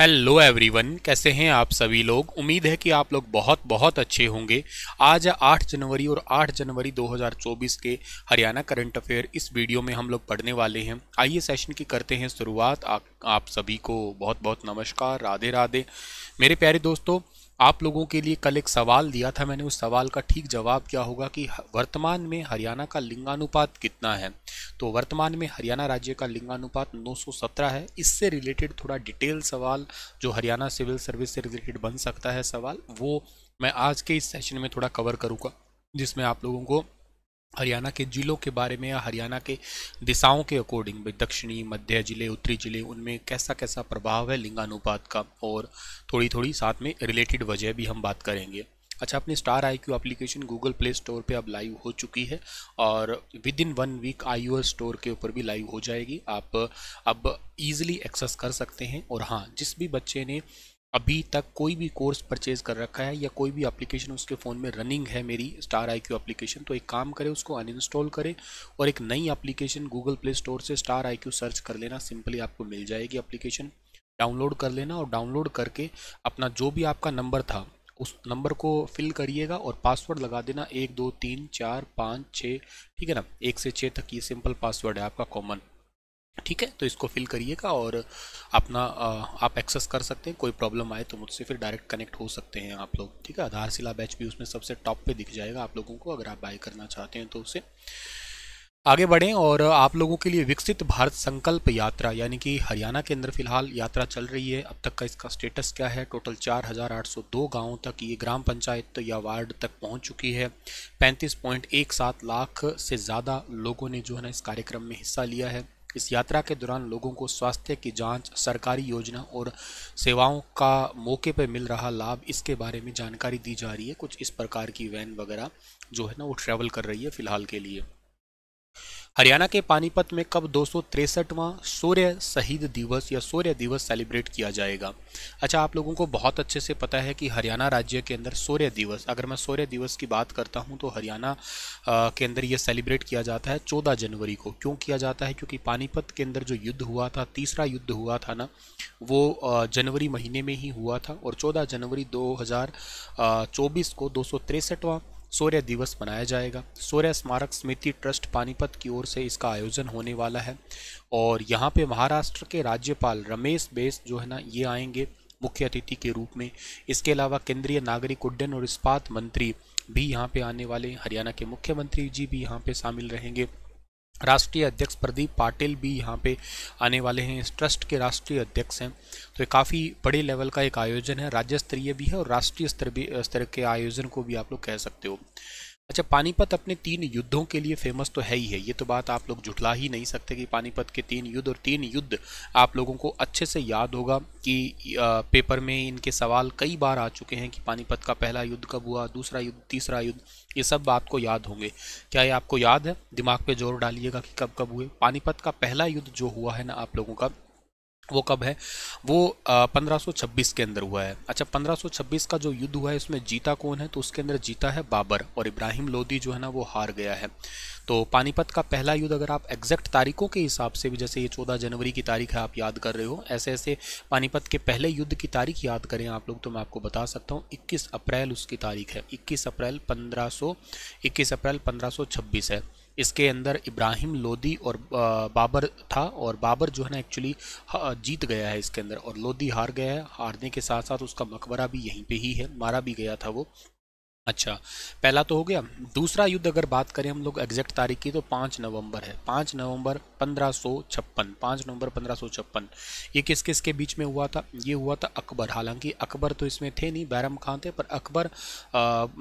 hello everyone कैसे हैं आप सभी लोग उम्मीद है कि आप लोग बहुत बहुत अच्छे होंगे आज 8 जनवरी और 8 जनवरी 2024 के हरियाणा करंट अफेयर इस वीडियो में हम लोग पढ़ने वाले हैं आइए सेशन की करते हैं शुरुआत आप आप सभी को बहुत बहुत नमस्कार राधे राधे मेरे प्यारे दोस्तों आप लोगों के लिए कल एक सवाल दिया था मैंने उस सवाल का ठीक जवाब क्या होगा कि वर्तमान में हरियाणा का लिंगानुपात कितना है तो वर्तमान में हरियाणा राज्य का लिंगानुपात 917 है इससे रिलेटेड थोड़ा डिटेल सवाल जो हरियाणा सिविल सर्विस से रिलेटेड बन सकता है सवाल वो मैं आज के इस सेशन में थोड़ा कवर करूँगा जिसमें आप लोगों को हरियाणा के ज़िलों के बारे में या हरियाणा के दिशाओं के अकॉर्डिंग भाई दक्षिणी मध्य ज़िले उत्तरी ज़िले उनमें कैसा कैसा प्रभाव है लिंगानुपात का और थोड़ी थोड़ी साथ में रिलेटेड वजह भी हम बात करेंगे अच्छा अपनी star I Q application Google Play Store पे अब लाइव हो चुकी है और within one week I store के ऊपर भी लाइव हो जाएगी आप अब ईजिली एक्सेस कर सकते हैं और हाँ जिस भी बच्चे ने अभी तक कोई भी कोर्स परचेज कर रखा है या कोई भी एप्लीकेशन उसके फ़ोन में रनिंग है मेरी स्टार आई क्यू एप्लीकेशन तो एक काम करें उसको अनइंस्टॉल करें और एक नई एप्लीकेशन गूगल प्ले स्टोर से स्टार आई क्यू सर्च कर लेना सिंपली आपको मिल जाएगी एप्लीकेशन डाउनलोड कर लेना और डाउनलोड करके अपना जो भी आपका नंबर था उस नंबर को फिल करिएगा और पासवर्ड लगा देना एक दो तीन चार पाँच छः ठीक है ना एक से छः तक ये सिंपल पासवर्ड है आपका कॉमन ठीक है तो इसको फिल करिएगा और अपना आप एक्सेस कर सकते हैं कोई प्रॉब्लम आए तो मुझसे फिर डायरेक्ट कनेक्ट हो सकते हैं आप लोग ठीक है आधारशिला बैच भी उसमें सबसे टॉप पे दिख जाएगा आप लोगों को अगर आप बाय करना चाहते हैं तो उसे आगे बढ़ें और आप लोगों के लिए विकसित भारत संकल्प यात्रा यानी कि हरियाणा के अंदर फिलहाल यात्रा चल रही है अब तक का इसका स्टेटस क्या है टोटल 4,802 गांवों तक ये ग्राम पंचायत तो या वार्ड तक पहुंच चुकी है 35.17 लाख से ज़्यादा लोगों ने जो है ना इस कार्यक्रम में हिस्सा लिया है इस यात्रा के दौरान लोगों को स्वास्थ्य की जांच, सरकारी योजना और सेवाओं का मौके पर मिल रहा लाभ इसके बारे में जानकारी दी जा रही है कुछ इस प्रकार की वैन वगैरह जो है ना वो ट्रैवल कर रही है फ़िलहाल के लिए हरियाणा के पानीपत में कब दो सूर्य शहीद दिवस या सूर्य दिवस सेलिब्रेट किया जाएगा अच्छा आप लोगों को बहुत अच्छे से पता है कि हरियाणा राज्य के अंदर सूर्य दिवस अगर मैं सूर्य दिवस की बात करता हूं तो हरियाणा के अंदर यह सेलिब्रेट किया जाता है 14 जनवरी को क्यों किया जाता है क्योंकि पानीपत के अंदर जो युद्ध हुआ था तीसरा युद्ध हुआ था ना वो जनवरी महीने में ही हुआ था और चौदह जनवरी दो को दो सूर्य दिवस मनाया जाएगा सूर्य स्मारक समिति ट्रस्ट पानीपत की ओर से इसका आयोजन होने वाला है और यहाँ पे महाराष्ट्र के राज्यपाल रमेश बेस जो है ना ये आएंगे मुख्य अतिथि के रूप में इसके अलावा केंद्रीय नागरिक उड्डयन और इस्पात मंत्री भी यहाँ पे आने वाले हरियाणा के मुख्यमंत्री जी भी यहाँ पे शामिल रहेंगे राष्ट्रीय अध्यक्ष प्रदीप पाटिल भी यहाँ पे आने वाले हैं इस ट्रस्ट के राष्ट्रीय अध्यक्ष हैं तो ये काफ़ी बड़े लेवल का एक आयोजन है राज्य स्तरीय भी है और राष्ट्रीय स्तर भी स्तर के आयोजन को भी आप लोग कह सकते हो अच्छा पानीपत अपने तीन युद्धों के लिए फेमस तो है ही है ये तो बात आप लोग जुटला ही नहीं सकते कि पानीपत के तीन युद्ध और तीन युद्ध आप लोगों को अच्छे से याद होगा कि पेपर में इनके सवाल कई बार आ चुके हैं कि पानीपत का पहला युद्ध कब हुआ दूसरा युद्ध तीसरा युद्ध ये सब बात को याद होंगे क्या ये आपको याद है दिमाग पर जोर डालिएगा कि कब कब हुए पानीपत का पहला युद्ध जो हुआ है ना आप लोगों का वो कब है वो पंद्रह के अंदर हुआ है अच्छा 1526 का जो युद्ध हुआ है उसमें जीता कौन है तो उसके अंदर जीता है बाबर और इब्राहिम लोदी जो है ना वो हार गया है तो पानीपत का पहला युद्ध अगर आप एग्जैक्ट तारीखों के हिसाब से भी जैसे ये 14 जनवरी की तारीख है आप याद कर रहे हो ऐसे ऐसे पानीपत के पहले युद्ध की तारीख याद करें आप लोग तो मैं आपको बता सकता हूँ इक्कीस अप्रैल उसकी तारीख है इक्कीस अप्रैल पंद्रह अप्रैल पंद्रह है इसके अंदर इब्राहिम लोदी और बाबर था और बाबर जो है ना एक्चुअली जीत गया है इसके अंदर और लोदी हार गया है हारने के साथ साथ उसका मकबरा भी यहीं पे ही है मारा भी गया था वो अच्छा पहला तो हो गया दूसरा युद्ध अगर बात करें हम लोग एग्जैक्ट तारीख की तो पाँच नवंबर है पाँच नवंबर पंद्रह सौ छप्पन पाँच नवंबर पंद्रह सौ छप्पन ये किस किस के बीच में हुआ था ये हुआ था अकबर हालांकि अकबर तो इसमें थे नहीं बैरम खान थे पर अकबर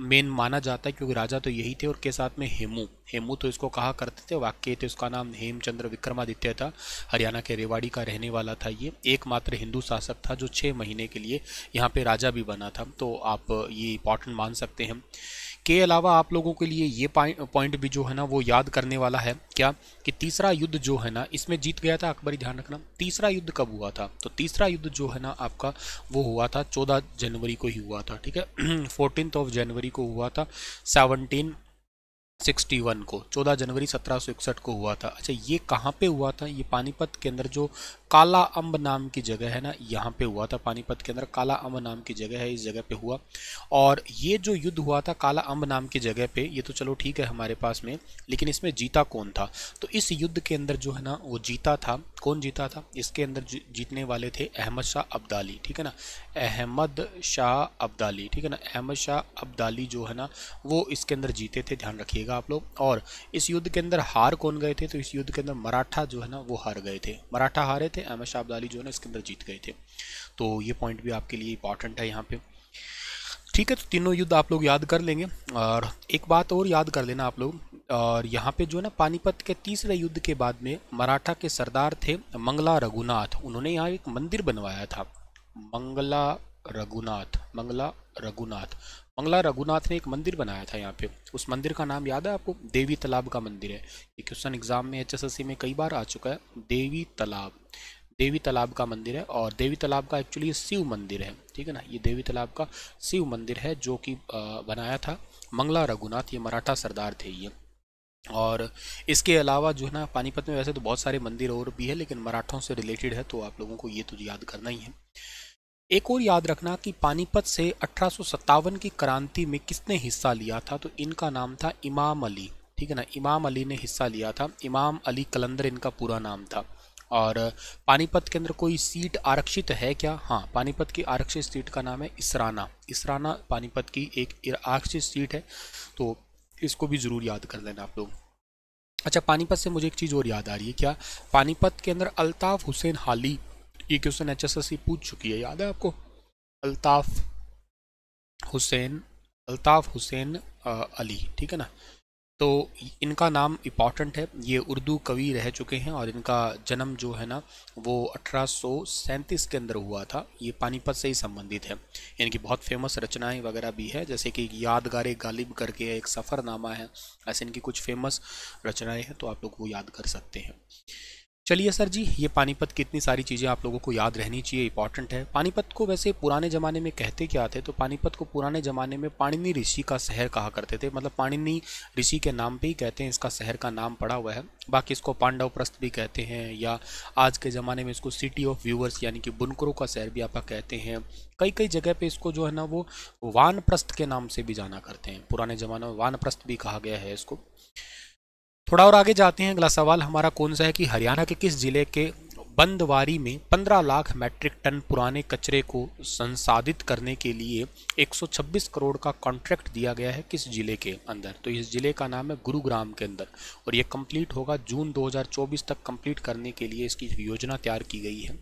मेन माना जाता है क्योंकि राजा तो यही थे और के साथ में हेमू हेमू तो इसको कहा करते थे वाक्य थे उसका नाम हेमचंद्र विक्रमादित्य था हरियाणा के रेवाड़ी का रहने वाला था ये एकमात्र हिंदू शासक था जो छः महीने के लिए यहाँ पर राजा भी बना था तो आप ये इंपॉर्टेंट मान सकते हैं सिस्टम के अलावा आप लोगों के लिए ये पॉइंट भी जो है ना वो याद करने वाला है क्या कि तीसरा युद्ध जो है ना इसमें जीत गया था अकबरी ध्यान रखना तीसरा युद्ध कब हुआ था तो तीसरा युद्ध जो है ना आपका वो हुआ था चौदह जनवरी को ही हुआ था ठीक है फोर्टीन ऑफ जनवरी को हुआ था सेवनटीन 1761 को 14 जनवरी 1761 को हुआ था अच्छा ये कहाँ पे हुआ था ये पानीपत के अंदर जो काला अम्ब नाम की जगह है ना यहाँ पे हुआ था पानीपत के अंदर काला अम्ब नाम की जगह है इस जगह पे हुआ और ये जो युद्ध हुआ था काला अम्ब नाम की जगह पे ये तो चलो ठीक है हमारे पास में लेकिन इसमें जीता कौन था तो इस युद्ध के अंदर जो है ना वो जीता था कौन जीता था इसके अंदर जीतने वाले थे अहमद शाह अब्दाली ठीक है ना अहमद शाह अब्दाली ठीक है ना अहमद शाह अब्दाली जो है ना वो इसके अंदर जीते थे ध्यान रखिएगा देखिएगा आप लोग और इस युद्ध के अंदर हार कौन गए थे तो इस युद्ध के अंदर मराठा जो है ना वो हार गए थे मराठा हारे थे अहमद शाह अब्दाली जो है ना इसके अंदर जीत गए थे तो ये पॉइंट भी आपके लिए इंपॉर्टेंट है यहाँ पे ठीक है तो तीनों युद्ध आप लोग याद कर लेंगे और एक बात और याद कर लेना आप लोग और यहाँ पे जो है ना पानीपत के तीसरे युद्ध के बाद में मराठा के सरदार थे मंगला रघुनाथ उन्होंने यहाँ एक मंदिर बनवाया था मंगला रघुनाथ मंगला रघुनाथ मंगला रघुनाथ ने एक मंदिर बनाया था यहाँ पे उस मंदिर का नाम याद है आपको देवी तालाब का मंदिर है ये क्वेश्चन एग्जाम में एचएसएससी में कई बार आ चुका है देवी तालाब देवी तालाब का मंदिर है और देवी तालाब का एक्चुअली शिव मंदिर है ठीक है ना ये देवी तालाब का शिव मंदिर है जो कि बनाया था मंगला रघुनाथ ये मराठा सरदार थे ये और इसके अलावा जो है ना पानीपत में वैसे तो बहुत सारे मंदिर और भी है लेकिन मराठों से रिलेटेड है तो आप लोगों को ये तो याद करना ही है एक और याद रखना कि पानीपत से अठारह की क्रांति में किसने हिस्सा लिया था तो इनका नाम था इमाम अली ठीक है ना इमाम अली ने हिस्सा लिया था इमाम अली कलंदर इनका पूरा नाम था और पानीपत के अंदर कोई सीट आरक्षित है क्या हाँ पानीपत की आरक्षित सीट का नाम है इसराना इसराना पानीपत की एक आरक्षित सीट है तो इसको भी ज़रूर याद कर लेना आप लोग अच्छा पानीपत से मुझे एक चीज़ और याद आ रही है क्या पानीपत के अंदर अल्ताफ़ हुसैन हाली ये question H S S C पूछ चुकी है याद है आपको अल्ताफ हुसैन अल्ताफ हुसैन अली ठीक है ना तो इनका नाम इम्पॉर्टेंट है ये उर्दू कवि रह चुके हैं और इनका जन्म जो है ना वो अठारह के अंदर हुआ था ये पानीपत से ही संबंधित है इनकी बहुत फेमस रचनाएं वगैरह भी है जैसे कि यादगार गालिब करके एक सफ़रनामा है ऐसे इनकी कुछ फेमस रचनाएं हैं तो आप लोग वो याद कर सकते हैं चलिए सर जी ये पानीपत की इतनी सारी चीज़ें आप लोगों को याद रहनी चाहिए इंपॉर्टेंट है पानीपत को वैसे पुराने ज़माने में कहते क्या थे तो पानीपत को पुराने ज़माने में पाणिनी ऋषि का शहर कहा करते थे मतलब पाणिनी ऋषि के नाम पे ही कहते हैं इसका शहर का नाम पड़ा हुआ है बाकी इसको प्रस्थ भी कहते हैं या आज के ज़माने में इसको सिटी ऑफ व्यूअर्स यानी कि बुनकरों का शहर भी आप कहते हैं कई कई जगह पर इसको जो है ना वो वानप्रस्थ के नाम से भी जाना करते हैं पुराने ज़माने में वानप्रस्थ भी कहा गया है इसको थोड़ा और आगे जाते हैं अगला सवाल हमारा कौन सा है कि हरियाणा के किस जिले के बंदवारी में 15 लाख मैट्रिक टन पुराने कचरे को संसाधित करने के लिए 126 करोड़ का कॉन्ट्रैक्ट दिया गया है किस जिले के अंदर तो इस जिले का नाम है गुरुग्राम के अंदर और ये कंप्लीट होगा जून 2024 तक कंप्लीट करने के लिए इसकी योजना तैयार की गई है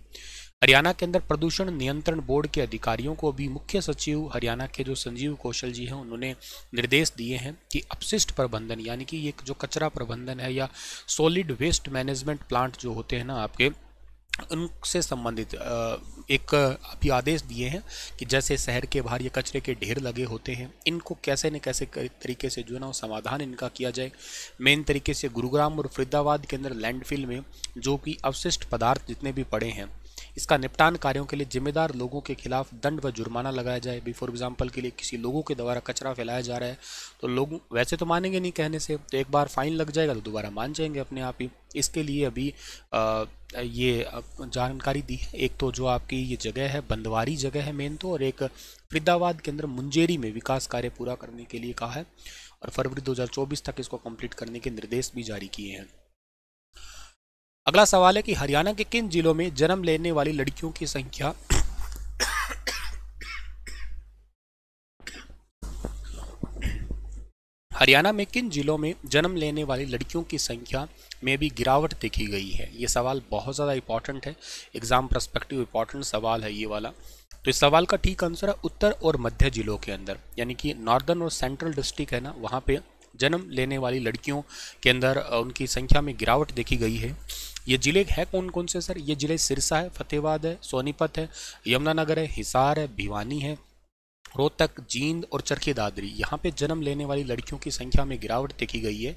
हरियाणा के अंदर प्रदूषण नियंत्रण बोर्ड के अधिकारियों को अभी मुख्य सचिव हरियाणा के जो संजीव कौशल जी हैं उन्होंने निर्देश दिए हैं कि अपशिष्ट प्रबंधन यानी कि ये जो कचरा प्रबंधन है या सॉलिड वेस्ट मैनेजमेंट प्लांट जो होते हैं ना आपके उनसे संबंधित एक अभी आदेश दिए हैं कि जैसे शहर के बाहर ये कचरे के ढेर लगे होते हैं इनको कैसे न कैसे तरीके से जो है ना समाधान इनका किया जाए मेन तरीके से गुरुग्राम और फरीदाबाद के अंदर लैंडफिल में जो कि अवशिष्ट पदार्थ जितने भी पड़े हैं इसका निपटान कार्यों के लिए जिम्मेदार लोगों के खिलाफ दंड व जुर्माना लगाया जाए भी फॉर एग्जाम्पल के लिए किसी लोगों के द्वारा कचरा फैलाया जा रहा है तो लोग वैसे तो मानेंगे नहीं कहने से तो एक बार फाइन लग जाएगा तो दोबारा मान जाएंगे अपने आप ही इसके लिए अभी आ, ये जानकारी दी है एक तो जो आपकी ये जगह है बंदवारी जगह है मेन तो और एक फरीदाबाद के अंदर मुंजेरी में विकास कार्य पूरा करने के लिए कहा है और फरवरी 2024 तक इसको कंप्लीट करने के निर्देश भी जारी किए हैं अगला सवाल है कि हरियाणा के किन जिलों में जन्म लेने वाली लड़कियों की संख्या हरियाणा में किन जिलों में जन्म लेने वाली लड़कियों की संख्या में भी गिरावट देखी गई है ये सवाल बहुत ज़्यादा इंपॉर्टेंट है एग्जाम प्रस्पेक्टिव इंपॉर्टेंट सवाल है ये वाला तो इस सवाल का ठीक आंसर है उत्तर और मध्य जिलों के अंदर यानी कि नॉर्दर्न और सेंट्रल डिस्ट्रिक्ट है ना वहाँ पे जन्म लेने वाली लड़कियों के अंदर उनकी संख्या में गिरावट देखी गई है ये जिले है कौन कौन से सर ये जिले सिरसा है फतेहबाद है सोनीपत है यमुनानगर है हिसार है भिवानी है रोहतक जींद और चरखी दादरी यहाँ पे जन्म लेने वाली लड़कियों की संख्या में गिरावट देखी गई है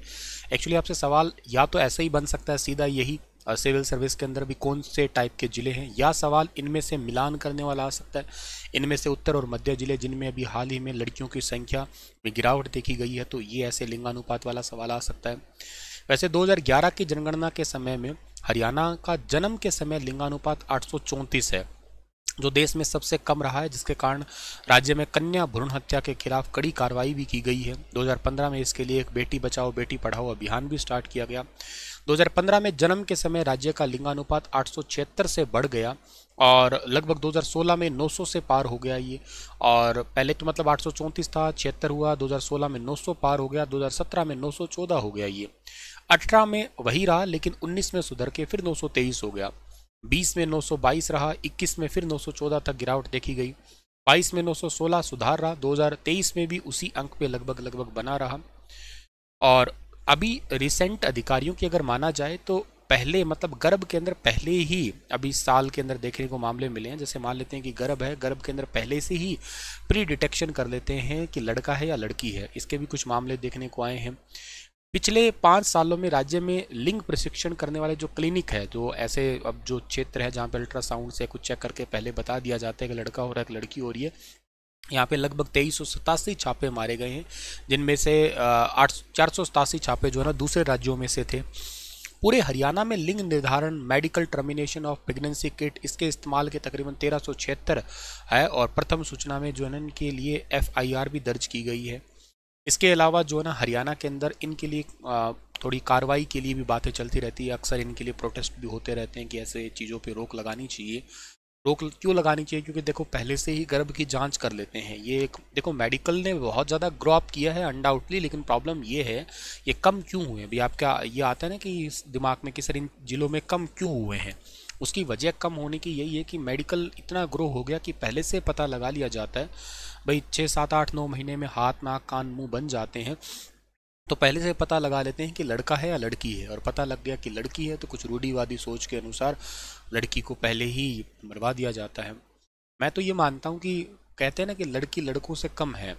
एक्चुअली आपसे सवाल या तो ऐसा ही बन सकता है सीधा यही सिविल सर्विस के अंदर भी कौन से टाइप के ज़िले हैं या सवाल इनमें से मिलान करने वाला आ सकता है इनमें से उत्तर और मध्य ज़िले जिनमें अभी हाल ही में लड़कियों की संख्या में गिरावट देखी गई है तो ये ऐसे लिंगानुपात वाला सवाल आ सकता है वैसे 2011 की जनगणना के समय में हरियाणा का जन्म के समय लिंगानुपात आठ है जो देश में सबसे कम रहा है जिसके कारण राज्य में कन्या भ्रूण हत्या के खिलाफ कड़ी कार्रवाई भी की गई है 2015 में इसके लिए एक बेटी बचाओ बेटी पढ़ाओ अभियान भी स्टार्ट किया गया 2015 में जन्म के समय राज्य का लिंगानुपात आठ से बढ़ गया और लगभग 2016 में 900 से पार हो गया ये और पहले तो मतलब आठ था छिहत्तर हुआ 2016 में 900 पार हो गया 2017 में 914 हो गया ये अठारह में वही रहा लेकिन उन्नीस में सुधर के फिर 923 हो गया बीस में 922 रहा इक्कीस में फिर 914 तक गिरावट देखी गई बाईस में 916 सुधार रहा 2023 में भी उसी अंक पे लगभग लगभग बना रहा और अभी रिसेंट अधिकारियों की अगर माना जाए तो पहले मतलब गर्भ के अंदर पहले ही अभी साल के अंदर देखने को मामले मिले हैं जैसे मान लेते हैं कि गर्भ है गर्भ के अंदर पहले से ही प्री डिटेक्शन कर लेते हैं कि लड़का है या लड़की है इसके भी कुछ मामले देखने को आए हैं पिछले पाँच सालों में राज्य में लिंग प्रशिक्षण करने वाले जो क्लिनिक है जो तो ऐसे अब जो क्षेत्र है जहाँ पे अल्ट्रासाउंड से कुछ चेक करके पहले बता दिया जाता है कि लड़का हो रहा है कि लड़की हो रही है यहाँ पे लगभग तेईस सौ छापे मारे गए हैं जिनमें से आठ चार सौ सतासी छापे जो है ना दूसरे राज्यों में से थे पूरे हरियाणा में लिंग निर्धारण medical termination of pregnancy kit इसके इस्तेमाल के तकरीबन तेरह है और प्रथम सूचना में जो है ना इनके लिए एफ भी दर्ज की गई है इसके अलावा जो है ना हरियाणा के अंदर इनके लिए थोड़ी कार्रवाई के लिए भी बातें चलती रहती है अक्सर इनके लिए प्रोटेस्ट भी होते रहते हैं कि ऐसे चीज़ों पे रोक लगानी चाहिए रोक क्यों लगानी चाहिए क्योंकि देखो पहले से ही गर्भ की जांच कर लेते हैं ये एक देखो मेडिकल ने बहुत ज़्यादा ग्रो अप किया है अनडाउटली लेकिन प्रॉब्लम ये है ये कम क्यों हुए अभी आपका ये आता है ना कि दिमाग में कि सर इन जिलों में कम क्यों हुए हैं उसकी वजह कम होने की यही है कि मेडिकल इतना ग्रो हो गया कि पहले से पता लगा लिया जाता है भाई छः सात आठ नौ महीने में हाथ नाक कान मुंह बन जाते हैं तो पहले से पता लगा लेते हैं कि लड़का है या लड़की है और पता लग गया कि लड़की है तो कुछ रूढ़ीवादी सोच के अनुसार लड़की को पहले ही मरवा दिया जाता है मैं तो ये मानता हूँ कि कहते हैं ना कि लड़की लड़कों से कम है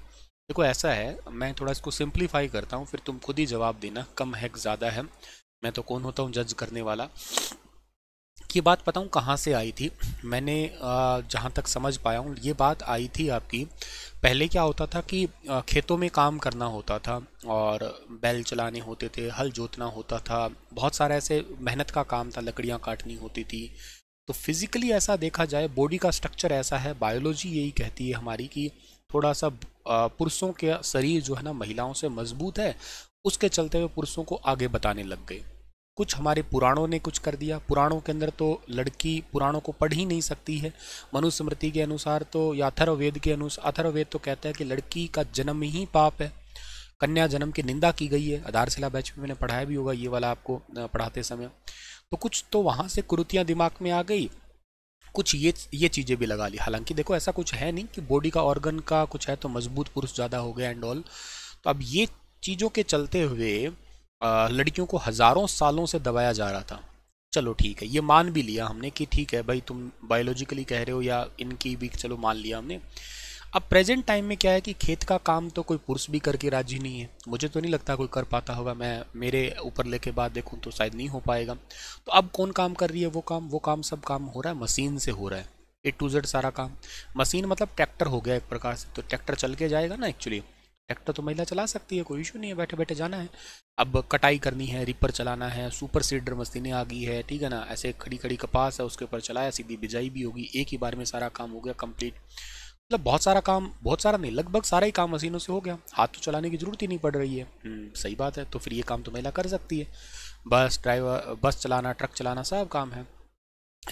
देखो ऐसा है मैं थोड़ा इसको सिंप्लीफाई करता हूँ फिर तुम खुद ही जवाब देना कम है ज़्यादा है मैं तो कौन होता हूँ जज करने वाला ये बात बताऊँ कहाँ से आई थी मैंने जहाँ तक समझ पाया हूँ ये बात आई थी आपकी पहले क्या होता था कि खेतों में काम करना होता था और बैल चलाने होते थे हल जोतना होता था बहुत सारा ऐसे मेहनत का काम था लकड़ियाँ काटनी होती थी तो फिज़िकली ऐसा देखा जाए बॉडी का स्ट्रक्चर ऐसा है बायोलॉजी यही कहती है हमारी कि थोड़ा सा पुरुषों के शरीर जो है ना महिलाओं से मजबूत है उसके चलते हुए पुरुषों को आगे बताने लग गए कुछ हमारे पुराणों ने कुछ कर दिया पुराणों के अंदर तो लड़की पुराणों को पढ़ ही नहीं सकती है मनुस्मृति के अनुसार तो या अथर्ववेद के अनुसार अथर्ववेद तो कहता है कि लड़की का जन्म ही पाप है कन्या जन्म की निंदा की गई है आधारशिला बैच में मैंने पढ़ाया भी होगा ये वाला आपको पढ़ाते समय तो कुछ तो वहाँ से कुरुतियाँ दिमाग में आ गई कुछ ये ये चीज़ें भी लगा ली हालांकि देखो ऐसा कुछ है नहीं कि बॉडी का ऑर्गन का कुछ है तो मजबूत पुरुष ज़्यादा हो गया एंड ऑल तो अब ये चीज़ों के चलते हुए लड़कियों को हज़ारों सालों से दबाया जा रहा था चलो ठीक है ये मान भी लिया हमने कि ठीक है भाई तुम बायोलॉजिकली कह रहे हो या इनकी भी चलो मान लिया हमने अब प्रेजेंट टाइम में क्या है कि खेत का काम तो कोई पुरुष भी करके राजी नहीं है मुझे तो नहीं लगता कोई कर पाता होगा मैं मेरे ऊपर लेके बाद देखूँ तो शायद नहीं हो पाएगा तो अब कौन काम कर रही है वो काम वो काम सब काम हो रहा है मशीन से हो रहा है ए टू जेड सारा काम मशीन मतलब ट्रैक्टर हो गया एक प्रकार से तो ट्रैक्टर चल के जाएगा ना एक्चुअली ट्रैक्टर तो महिला चला सकती है कोई इशू नहीं है बैठे बैठे जाना है अब कटाई करनी है रिपर चलाना है सुपर सीडर मशीनें आ गई है ठीक है ना ऐसे खड़ी खड़ी कपास है उसके ऊपर चलाया सीधी बिजाई भी होगी एक ही बार में सारा काम हो गया कंप्लीट मतलब बहुत सारा काम बहुत सारा नहीं लगभग सारा ही काम मशीनों से हो गया हाथ तो चलाने की ज़रूरत ही नहीं पड़ रही है हम्म, सही बात है तो फिर ये काम तो महिला कर सकती है बस ड्राइवर बस चलाना ट्रक चलाना सब काम है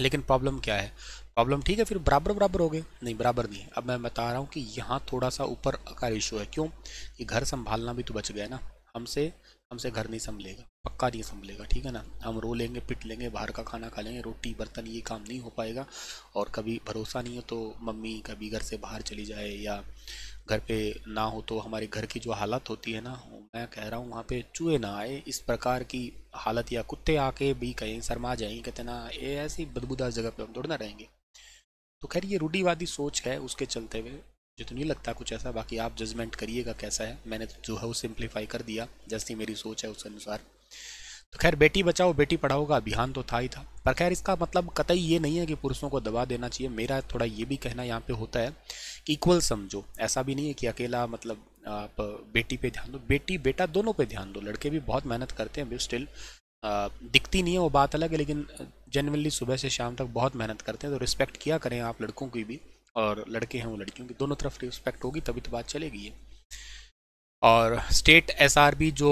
लेकिन प्रॉब्लम क्या है प्रॉब्लम ठीक है फिर बराबर बराबर हो गए नहीं बराबर नहीं अब मैं बता रहा हूँ कि यहाँ थोड़ा सा ऊपर का इशू है क्यों कि घर संभालना भी तो बच गया ना हमसे हमसे घर नहीं संभलेगा पक्का नहीं संभलेगा ठीक है ना हम रो लेंगे पिट लेंगे बाहर का खाना खा लेंगे रोटी बर्तन ये काम नहीं हो पाएगा और कभी भरोसा नहीं हो तो मम्मी कभी घर से बाहर चली जाए या घर पे ना हो तो हमारे घर की जो हालत होती है ना मैं कह रहा हूँ वहाँ पे चूहे ना आए इस प्रकार की हालत या कुत्ते आके भी कहीं शर्मा जाए कहते ना ये ऐसी बदबूदार जगह पे हम दौड़ना रहेंगे तो खैर ये रूढ़ीवादी सोच है उसके चलते हुए मुझे तो नहीं लगता कुछ ऐसा बाकी आप जजमेंट करिएगा कैसा है मैंने तो जो है वो सिंप्लीफाई कर दिया जैसी मेरी सोच है उस अनुसार तो खैर बेटी बचाओ बेटी पढ़ाओ का अभियान तो था ही था पर खैर इसका मतलब कतई ये नहीं है कि पुरुषों को दबा देना चाहिए मेरा थोड़ा ये भी कहना यहाँ पे होता है कि इक्वल समझो ऐसा भी नहीं है कि अकेला मतलब आप बेटी पे ध्यान दो बेटी बेटा दोनों पे ध्यान दो लड़के भी बहुत मेहनत करते हैं स्टिल दिखती नहीं है वो बात अलग है लेकिन जनरली सुबह से शाम तक बहुत मेहनत करते हैं तो रिस्पेक्ट किया करें आप लड़कों की भी और लड़के हैं वो लड़कियों की दोनों तरफ रिस्पेक्ट होगी तभी तो बात चलेगी ये और स्टेट बी जो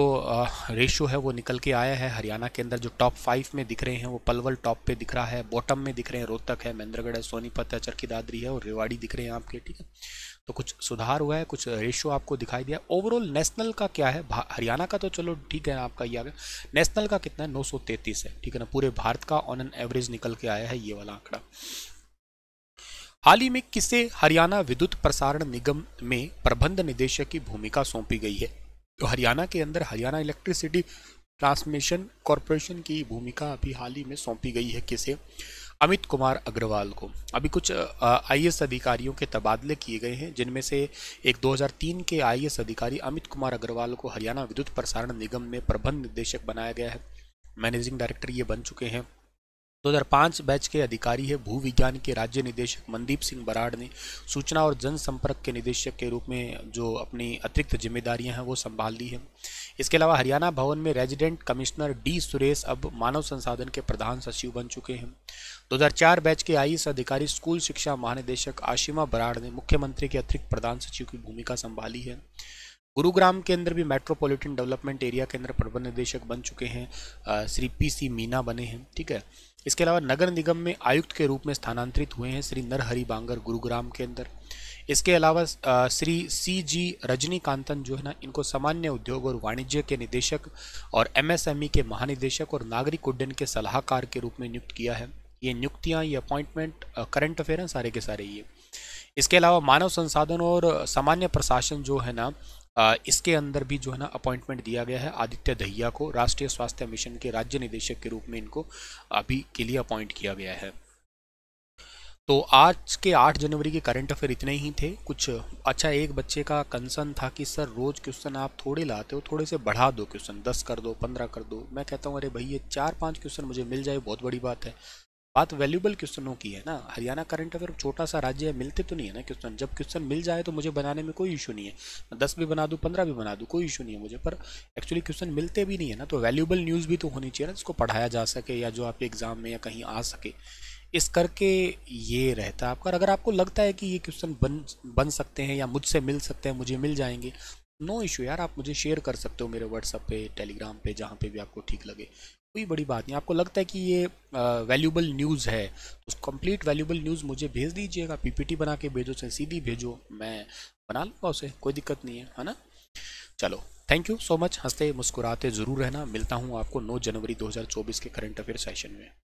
रेशो है वो निकल के आया है हरियाणा के अंदर जो टॉप फाइव में दिख रहे हैं वो पलवल टॉप पे दिख रहा है बॉटम में दिख रहे हैं रोहतक है महेंद्रगढ़ है सोनीपत है चरखी दादरी है और रेवाड़ी दिख रहे हैं आपके ठीक है तो कुछ सुधार हुआ है कुछ रेशियो आपको दिखाई दिया ओवरऑल नेशनल का क्या है हरियाणा का तो चलो ठीक है आपका ये आ गया नेशनल का कितना है नौ है ठीक है ना पूरे भारत का ऑन एन एवरेज निकल के आया है ये वाला आंकड़ा हाल ही में किसे हरियाणा विद्युत प्रसारण निगम में प्रबंध निदेशक की भूमिका सौंपी गई है तो हरियाणा के अंदर हरियाणा इलेक्ट्रिसिटी ट्रांसमिशन कॉरपोरेशन की भूमिका अभी हाल ही में सौंपी गई है किसे अमित कुमार अग्रवाल को अभी कुछ आई अधिकारियों के तबादले किए गए हैं जिनमें से एक 2003 के आई अधिकारी अमित कुमार अग्रवाल को हरियाणा विद्युत प्रसारण निगम में प्रबंध निदेशक बनाया गया है मैनेजिंग डायरेक्टर ये बन चुके हैं दो हज़ार पांच बैच के अधिकारी है भू विज्ञान के राज्य निदेशक मनदीप सिंह बराड़ ने सूचना और जनसंपर्क के निदेशक के रूप में जो अपनी अतिरिक्त जिम्मेदारियां हैं वो संभाल ली है इसके अलावा हरियाणा भवन में रेजिडेंट कमिश्नर डी सुरेश अब मानव संसाधन के प्रधान सचिव बन चुके हैं 2004 बैच के आई अधिकारी स्कूल शिक्षा महानिदेशक आशिमा बराड़ ने मुख्यमंत्री के अतिरिक्त प्रधान सचिव की भूमिका संभाली है गुरुग्राम के अंदर भी मेट्रोपॉलिटन डेवलपमेंट एरिया के अंदर प्रबंध निदेशक बन चुके हैं श्री पी सी मीना बने हैं ठीक है इसके अलावा नगर निगम में आयुक्त के रूप में स्थानांतरित हुए हैं श्री नरहरि बांगर गुरुग्राम के अंदर इसके अलावा श्री सी जी रजनीकांतन जो है ना इनको सामान्य उद्योग और वाणिज्य के निदेशक और एमएसएमई के महानिदेशक और नागरिक उड्डयन के सलाहकार के रूप में नियुक्त किया है ये नियुक्तियाँ ये अपॉइंटमेंट करंट अफेयर हैं सारे के सारे ये इसके अलावा मानव संसाधन और सामान्य प्रशासन जो है ना इसके अंदर भी जो है ना अपॉइंटमेंट दिया गया है आदित्य दहिया को राष्ट्रीय स्वास्थ्य मिशन के राज्य निदेशक के रूप में इनको अभी के लिए अपॉइंट किया गया है तो आज के 8 जनवरी के करंट अफेयर इतने ही थे कुछ अच्छा एक बच्चे का कंसर्न था कि सर रोज़ क्वेश्चन आप थोड़े लाते हो थोड़े से बढ़ा दो क्वेश्चन दस कर दो पंद्रह कर दो मैं कहता हूँ अरे भैया ये चार पांच क्वेश्चन मुझे मिल जाए बहुत बड़ी बात है बात वैल्यूबल क्वेश्चनों की है ना हरियाणा करंट अफेयर छोटा सा राज्य है मिलते तो नहीं है ना क्वेश्चन जब क्वेश्चन मिल जाए तो मुझे बनाने में कोई इशू नहीं है मैं दस भी बना दूँ पंद्रह भी बना दूँ कोई इशू नहीं है मुझे पर एक्चुअली क्वेश्चन मिलते भी नहीं है ना तो वैल्यूबल न्यूज़ भी तो होनी चाहिए ना जिसको पढ़ाया जा सके या जो आपके एग्ज़ाम में या कहीं आ सके इस करके ये रहता है आपका अगर आपको लगता है कि ये क्वेश्चन बन बन सकते हैं या मुझसे मिल सकते हैं मुझे मिल जाएंगे नो no इशू यार आप मुझे शेयर कर सकते हो मेरे व्हाट्सअप पे टेलीग्राम पे जहाँ पे भी आपको ठीक लगे कोई बड़ी बात नहीं आपको लगता है कि ये वैल्यूबल न्यूज़ है तो कंप्लीट वैल्यूबल न्यूज़ मुझे भेज दीजिएगा पीपीटी बना के भेजो चाहे सीधी भेजो मैं बना लूँगा उसे कोई दिक्कत नहीं है है ना चलो थैंक यू सो मच हंसते मुस्कुराते ज़रूर रहना मिलता हूँ आपको नौ जनवरी चौबीस के करंट अफेयर सेशन में